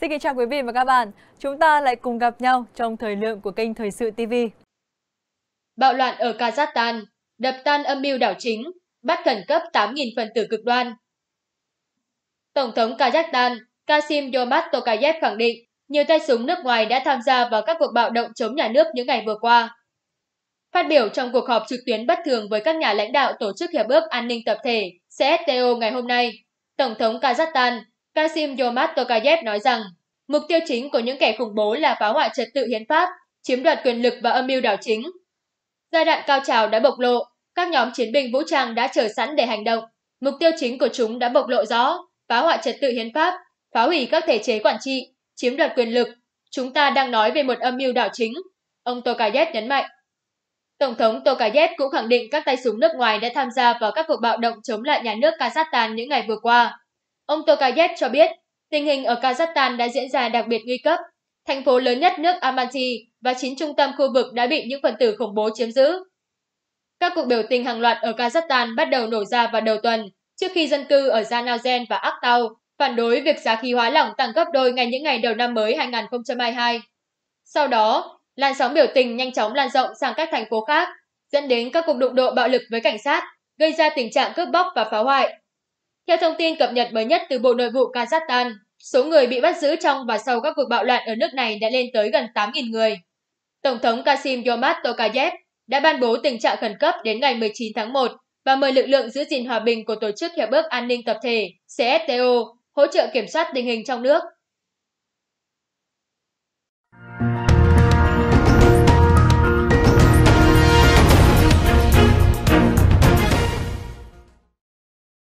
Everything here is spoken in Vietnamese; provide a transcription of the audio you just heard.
Xin kính chào quý vị và các bạn. Chúng ta lại cùng gặp nhau trong thời lượng của kênh Thời sự TV. Bạo loạn ở Kazakhstan, đập tan âm mưu đảo chính, bắt khẩn cấp 8.000 phần tử cực đoan. Tổng thống Kazakhstan Kasim Yomat Tokayev khẳng định nhiều tay súng nước ngoài đã tham gia vào các cuộc bạo động chống nhà nước những ngày vừa qua. Phát biểu trong cuộc họp trực tuyến bất thường với các nhà lãnh đạo Tổ chức Hiệp ước An ninh Tập thể CSTO ngày hôm nay, Tổng thống Kazakhstan Kasim Yomat Tokayev nói rằng mục tiêu chính của những kẻ khủng bố là phá hoại trật tự hiến pháp, chiếm đoạt quyền lực và âm mưu đảo chính. Giai đoạn cao trào đã bộc lộ, các nhóm chiến binh vũ trang đã chờ sẵn để hành động. Mục tiêu chính của chúng đã bộc lộ rõ, phá hoại trật tự hiến pháp, phá hủy các thể chế quản trị, chiếm đoạt quyền lực. Chúng ta đang nói về một âm mưu đảo chính, ông Tokayev nhấn mạnh. Tổng thống Tokayev cũng khẳng định các tay súng nước ngoài đã tham gia vào các cuộc bạo động chống lại nhà nước Kazakhstan những ngày vừa qua. Ông Tokayev cho biết tình hình ở Kazakhstan đã diễn ra đặc biệt nguy cấp. Thành phố lớn nhất nước Almaty và chín trung tâm khu vực đã bị những phần tử khủng bố chiếm giữ. Các cuộc biểu tình hàng loạt ở Kazakhstan bắt đầu nổ ra vào đầu tuần, trước khi dân cư ở Zanazen và Aktau phản đối việc giá khí hóa lỏng tăng gấp đôi ngay những ngày đầu năm mới 2022. Sau đó, làn sóng biểu tình nhanh chóng lan rộng sang các thành phố khác, dẫn đến các cuộc đụng độ bạo lực với cảnh sát, gây ra tình trạng cướp bóc và phá hoại theo thông tin cập nhật mới nhất từ Bộ Nội vụ Kazakhstan, số người bị bắt giữ trong và sau các cuộc bạo loạn ở nước này đã lên tới gần 8.000 người. Tổng thống Kasim Yomart Tokayev đã ban bố tình trạng khẩn cấp đến ngày 19 tháng 1 và mời lực lượng giữ gìn hòa bình của Tổ chức Hiệp ước An ninh Tập thể CSTO hỗ trợ kiểm soát tình hình trong nước